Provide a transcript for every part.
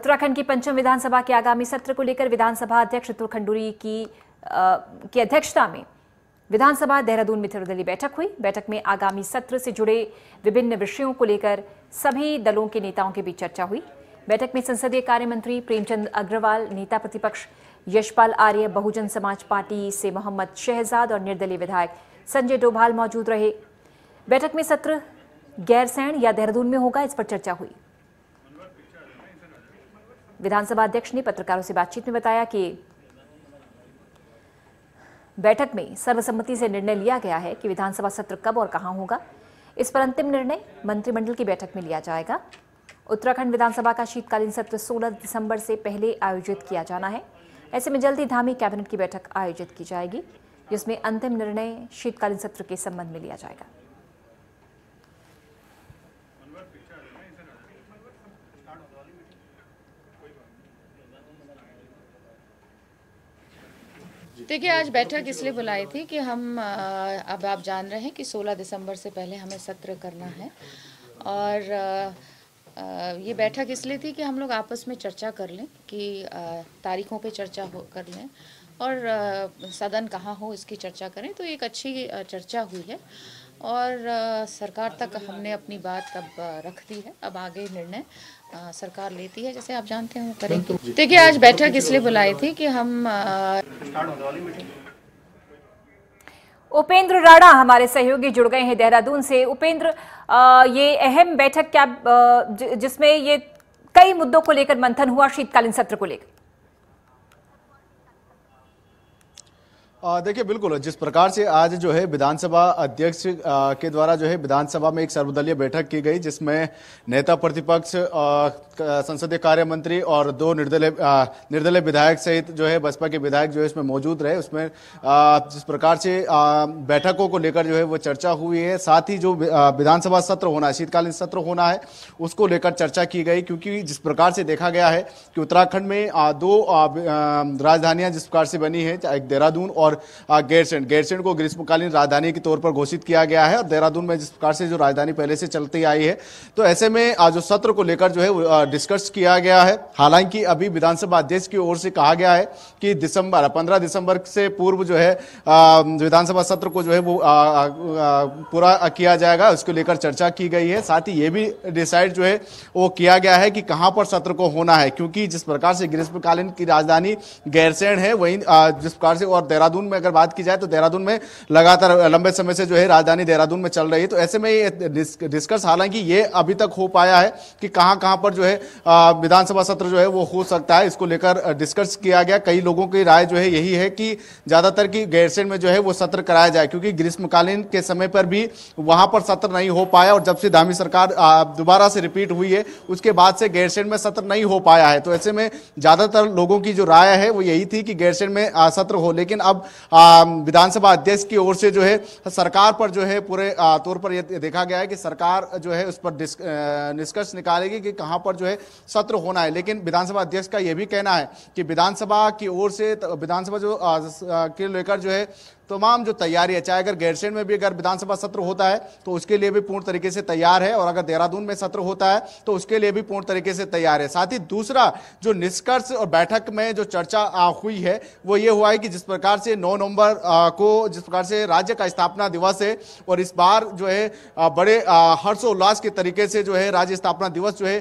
उत्तराखंड की पंचम विधानसभा के आगामी सत्र को लेकर विधानसभा अध्यक्ष अतुल खंडूरी की आ, की अध्यक्षता में विधानसभा देहरादून में सर्वदलीय बैठक हुई बैठक में आगामी सत्र से जुड़े विभिन्न विषयों को लेकर सभी दलों के नेताओं के बीच चर्चा हुई बैठक में संसदीय कार्य मंत्री प्रेमचंद अग्रवाल नेता प्रतिपक्ष यशपाल आर्य बहुजन समाज पार्टी से मोहम्मद शहजाद और निर्दलीय विधायक संजय डोभाल मौजूद रहे बैठक में सत्र गैरसैण या देहरादून में होगा इस पर चर्चा हुई विधानसभा अध्यक्ष ने पत्रकारों से बातचीत में बताया कि बैठक में सर्वसम्मति से निर्णय लिया गया है कि विधानसभा सत्र कब और कहां होगा इस पर अंतिम निर्णय मंत्रिमंडल की बैठक में लिया जाएगा उत्तराखंड विधानसभा का शीतकालीन सत्र 16 दिसंबर से पहले आयोजित किया जाना है ऐसे में जल्द ही धामी कैबिनेट की बैठक आयोजित की जाएगी जिसमें अंतिम निर्णय शीतकालीन सत्र के संबंध में लिया जाएगा देखिए आज बैठक इसलिए बुलाई थी कि हम अब आप जान रहे हैं कि 16 दिसंबर से पहले हमें सत्र करना है और ये बैठक इसलिए थी कि हम लोग आपस में चर्चा कर लें कि तारीखों पे चर्चा हो कर लें और सदन कहाँ हो इसकी चर्चा करें तो एक अच्छी चर्चा हुई है और सरकार तक हमने अपनी बात अब रख दी है अब आगे निर्णय सरकार लेती है जैसे आप जानते हैं वो करेंगे देखिए आज बैठक इसलिए बुलाई थी कि हम उपेंद्र राणा हमारे सहयोगी जुड़ गए हैं देहरादून से उपेंद्र ये अहम बैठक क्या जिसमें ये कई मुद्दों को लेकर मंथन हुआ शीतकालीन सत्र को लेकर देखिए बिल्कुल जिस प्रकार से आज जो है विधानसभा अध्यक्ष के द्वारा जो है विधानसभा में एक सर्वदलीय बैठक की गई जिसमें नेता प्रतिपक्ष संसदीय कार्य मंत्री और दो निर्दलीय निर्दलीय विधायक सहित जो है बसपा के विधायक जो है इसमें मौजूद रहे उसमें जिस प्रकार से बैठकों को लेकर जो है वो चर्चा हुई है साथ ही जो विधानसभा सत्र होना है शीतकालीन सत्र होना है उसको लेकर चर्चा की गई क्योंकि जिस प्रकार से देखा गया है कि उत्तराखंड में दो राजधानियाँ जिस प्रकार से बनी है एक देहरादून और गैरसैंड गैरसैंड को ग्रीष्मकालीन राजधानी के तौर पर घोषित किया गया है और देहरादून में जिस प्रकार से जो राजधानी पहले से चलती आई है तो ऐसे में जो सत्र को लेकर जो है डिस्कस किया गया है हालांकि अभी विधानसभा अध्यक्ष की ओर से कहा गया है कि दिसंबर पंद्रह दिसंबर से पूर्व जो है विधानसभा सत्र को जो है वो पूरा किया जाएगा उसको लेकर चर्चा की गई है साथ ही ये भी डिसाइड जो है वो किया गया है कि कहाँ पर सत्र को होना है क्योंकि जिस प्रकार से ग्रीष्मकालीन की राजधानी गैरसैण है वहीं जिस प्रकार से और देहरादून देहरादून में अगर बात की जाए तो देहरादून में लगातार लंबे समय से जो है राजधानी देहरादून में चल रही है तो ऐसे में डिस्कस हालांकि ये अभी तक हो पाया है कि कहाँ कहाँ पर जो है विधानसभा सत्र जो है वो हो सकता है इसको लेकर डिस्कस किया गया कई लोगों की राय जो है यही है कि ज़्यादातर की गैरसैन में जो है वो सत्र कराया जाए क्योंकि ग्रीष्मकालीन के समय पर भी वहाँ पर सत्र नहीं हो पाया और जब से धामी सरकार दोबारा से रिपीट हुई है उसके बाद से गैरसैन में सत्र नहीं हो पाया है तो ऐसे में ज़्यादातर लोगों की जो राय है वो यही थी कि गैरसैन में सत्र हो लेकिन अब विधानसभा अध्यक्ष की ओर से जो है सरकार पर जो है पूरे तौर पर यह देखा गया है कि सरकार जो है उस पर निष्कर्ष निकालेगी कि कहाँ पर जो है सत्र होना है लेकिन विधानसभा अध्यक्ष का यह भी कहना है कि विधानसभा की ओर से विधानसभा जो के लेकर जो है तमाम जो तैयारी है चाहे अगर गैरसेन में भी अगर विधानसभा सत्र होता है तो उसके लिए भी पूर्ण तरीके से तैयार है और अगर देहरादून में सत्र होता है तो उसके लिए भी पूर्ण तरीके से तैयार है साथ ही दूसरा जो निष्कर्ष और बैठक में जो चर्चा हुई है वो ये हुआ है कि जिस प्रकार से नौ नवंबर को जिस प्रकार से राज्य का स्थापना दिवस है और इस बार जो है बड़े हर्षोल्लास के तरीके से जो है राज्य स्थापना दिवस जो है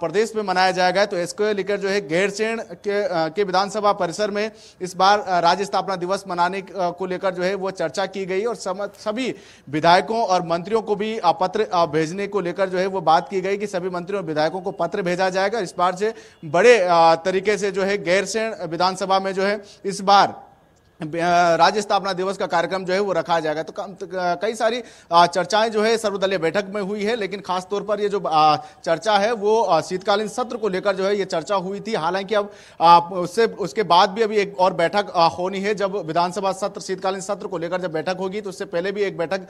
प्रदेश में मनाया जाएगा तो इसको लेकर जो है गैरसैन के, के विधानसभा परिसर में इस बार राज्य स्थापना दिवस मनाने को लेकर लेकर जो है वो चर्चा की गई और समझ सभी विधायकों और मंत्रियों को भी पत्र भेजने को लेकर जो है वो बात की गई कि सभी मंत्रियों और विधायकों को पत्र भेजा जाएगा इस बार से बड़े तरीके से जो है गैरसैण विधानसभा में जो है इस बार राज्य स्थापना दिवस का कार्यक्रम जो है वो रखा जाएगा तो, तो कई सारी चर्चाएं जो है सर्वदलीय बैठक में हुई है लेकिन खास तौर पर ये जो चर्चा है वो शीतकालीन सत्र को लेकर जो है ये चर्चा हुई थी हालांकि अब उससे उसके बाद भी अभी एक और बैठक होनी है जब विधानसभा सत्र शीतकालीन सत्र को लेकर जब बैठक होगी तो उससे पहले भी एक बैठक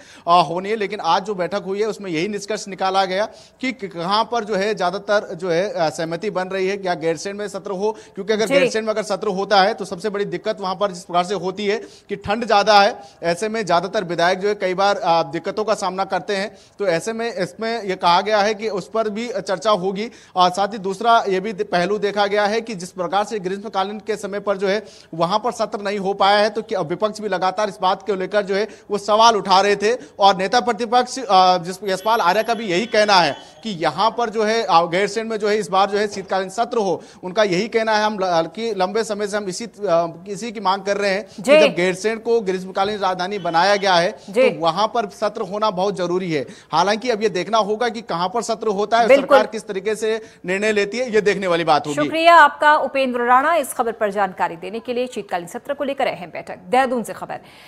होनी है लेकिन आज जो बैठक हुई है उसमें यही निष्कर्ष निकाला गया कि कहाँ पर जो है ज्यादातर जो है सहमति बन रही है क्या गैरसैन में सत्र हो क्योंकि अगर गैरसैन में अगर सत्र होता है तो सबसे बड़ी दिक्कत वहां पर जिस प्रकार से होती है कि ठंड ज़्यादा है ऐसे में ज़्यादातर विधायक जो है कई बार दिक्कतों का सामना करते हैं तो ऐसे में इसमें यह कहा गया है कि उस पर भी चर्चा होगी और साथ ही दूसरा ये भी पहलू देखा गया है कि जिस प्रकार से ग्रीष्मकालीन के समय पर जो है वहाँ पर सत्र नहीं हो पाया है तो विपक्ष भी लगातार इस बात को लेकर जो है वो सवाल उठा रहे थे और नेता प्रतिपक्ष जिस यशपाल आर्या का भी यही कहना है कि यहाँ पर जो है गैरसैंड में जो है इस बार जो है शीतकालीन सत्र हो उनका यही कहना है हम कि लंबे समय से हम इसी इसी की मांग कर रहे हैं कि जब गैरसैंण को ग्रीष्मकालीन राजधानी बनाया गया है तो वहां पर सत्र होना बहुत जरूरी है हालांकि अब ये देखना होगा कि कहां पर सत्र होता है सरकार किस तरीके से निर्णय लेती है ये देखने वाली बात होगी शुक्रिया आपका उपेंद्र राणा इस खबर पर जानकारी देने के लिए शीतकालीन सत्र को लेकर अहम बैठक देहरादून से खबर